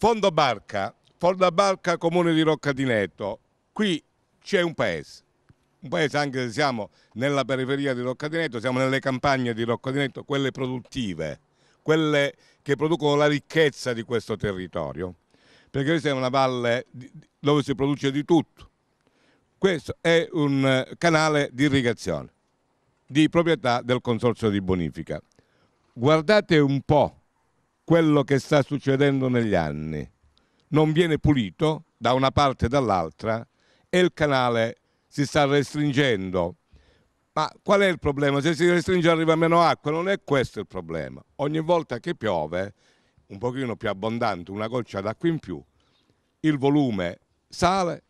Fondo Barca, Fondo Barca, comune di Roccatinetto. Qui c'è un paese, un paese anche se siamo nella periferia di Roccatinetto, siamo nelle campagne di Roccatinetto, quelle produttive, quelle che producono la ricchezza di questo territorio. Perché questa è una valle dove si produce di tutto. Questo è un eh, canale di irrigazione di proprietà del Consorzio di Bonifica. Guardate un po' quello che sta succedendo negli anni. Non viene pulito da una parte e dall'altra e il canale si sta restringendo. Ma qual è il problema? Se si restringe arriva meno acqua, non è questo il problema. Ogni volta che piove, un pochino più abbondante, una goccia d'acqua in più, il volume sale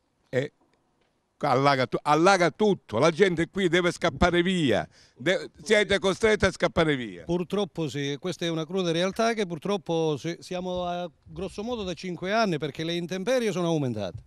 allaga, allaga, tutto, la gente qui deve scappare via, De siete costretti a scappare via. Purtroppo sì, questa è una cruda realtà che purtroppo siamo a grosso modo da cinque anni perché le intemperie sono aumentate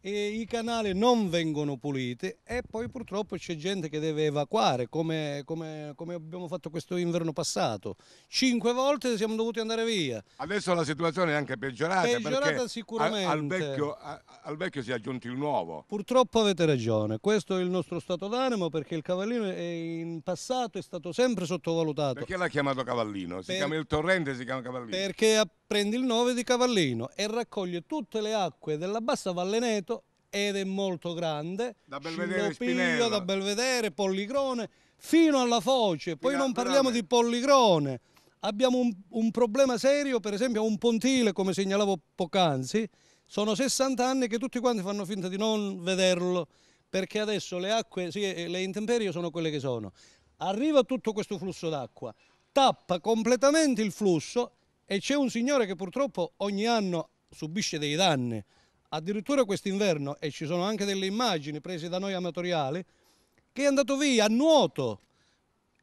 e i canali non vengono puliti e poi purtroppo c'è gente che deve evacuare come, come, come, abbiamo fatto questo inverno passato cinque volte siamo dovuti andare via adesso la situazione è anche peggiorata peggiorata sicuramente al, vecchio, al, vecchio, si è aggiunto il nuovo purtroppo avete ragione questo è il nostro stato d'animo perché il cavallino in passato è stato sempre sottovalutato perché l'ha chiamato cavallino? si per... chiama il torrente si chiama cavallino perché prende il nome di cavallino e raccoglie tutte le acque della bassa Valle Neto ed è molto grande. Da Belvedere, Spinello. da Belvedere, Pollicrone, fino alla Foce. Poi Pina, non parliamo di Pollicrone. Abbiamo un, un, problema serio, per esempio un pontile, come segnalavo poc'anzi, sono 60 anni che tutti quanti fanno finta di non vederlo, perché adesso le acque, sì, eh, le intemperie sono quelle che sono. Arriva tutto questo flusso d'acqua, tappa completamente il flusso e c'è un signore che purtroppo ogni anno subisce dei danni addirittura quest'inverno, e ci sono anche delle immagini prese da noi amatoriali, che è andato via a nuoto.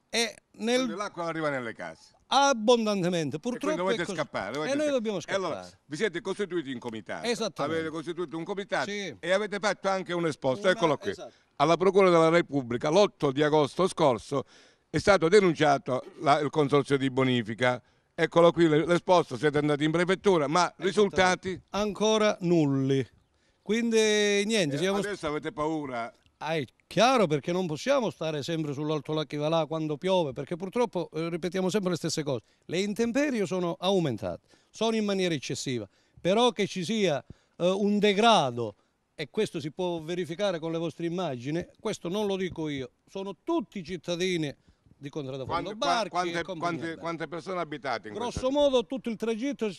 E nel... L'acqua arriva nelle case. Abbondantemente, purtroppo. E dovete così... scappare. Dovete e noi dobbiamo scappare. Allora, vi siete costituiti in comitato. Esattamente. Avete costituito un comitato sì. e avete fatto anche un esposto. Una... Eccolo qui. Esatto. Alla Procura della Repubblica l'8 di agosto scorso è stato denunciato la... il consorzio di bonifica Eccolo qui l'esposto, siete andati in prefettura, ma risultati? Ancora nulli. Quindi niente, eh, siamo... Adesso avete paura? Ah, è chiaro perché non possiamo stare sempre sull'alto là quando piove, perché purtroppo eh, ripetiamo sempre le stesse cose. Le intemperie sono aumentate, sono in maniera eccessiva, però che ci sia eh, un degrado e questo si può verificare con le vostre immagini, questo non lo dico io, sono tutti i cittadini di Contrada Fondo Quante, quante, quante, persone abitate in Grosso modo tutto il tragitto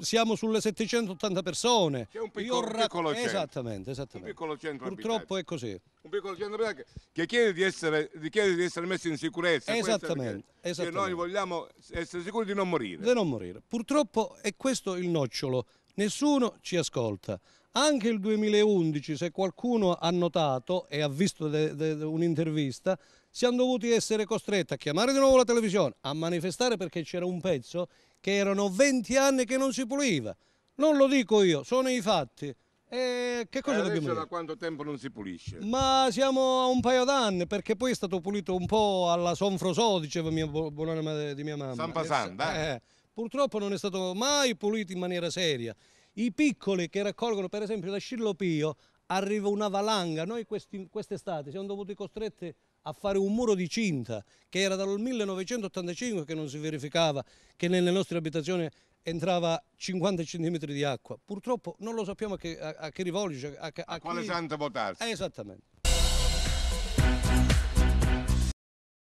siamo sulle 780 persone. C'è un piccolo, Io, piccolo centro. Esattamente, esattamente. Piccolo centro Purtroppo abitato. è così. Un piccolo centro abitato che chiede di essere, chiede di essere messo in sicurezza. Esattamente, esattamente. Che noi vogliamo essere sicuri di non morire. Di non morire. Purtroppo è questo il nocciolo. Nessuno ci ascolta. Anche il 2011, se qualcuno ha notato e ha visto un'intervista, siamo dovuti essere costretti a chiamare di nuovo la televisione, a manifestare perché c'era un pezzo che erano 20 anni che non si puliva. Non lo dico io, sono i fatti. E che cosa e dobbiamo dire? da quanto tempo non si pulisce? Ma siamo a un paio d'anni, perché poi è stato pulito un po' alla Sonfrosò, diceva mia buonanima di mia mamma. San Pasan, eh, eh, Purtroppo non è stato mai pulito in maniera seria. I piccoli che raccolgono per esempio da Scillopio arriva una valanga. Noi quest'estate siamo dovuti costretti a fare un muro di cinta che era dal 1985 che non si verificava che nelle nostre abitazioni entrava 50 cm di acqua. Purtroppo non lo sappiamo a che, a, a che rivolgerci. A, a, a, quale chi... santo votarsi. esattamente.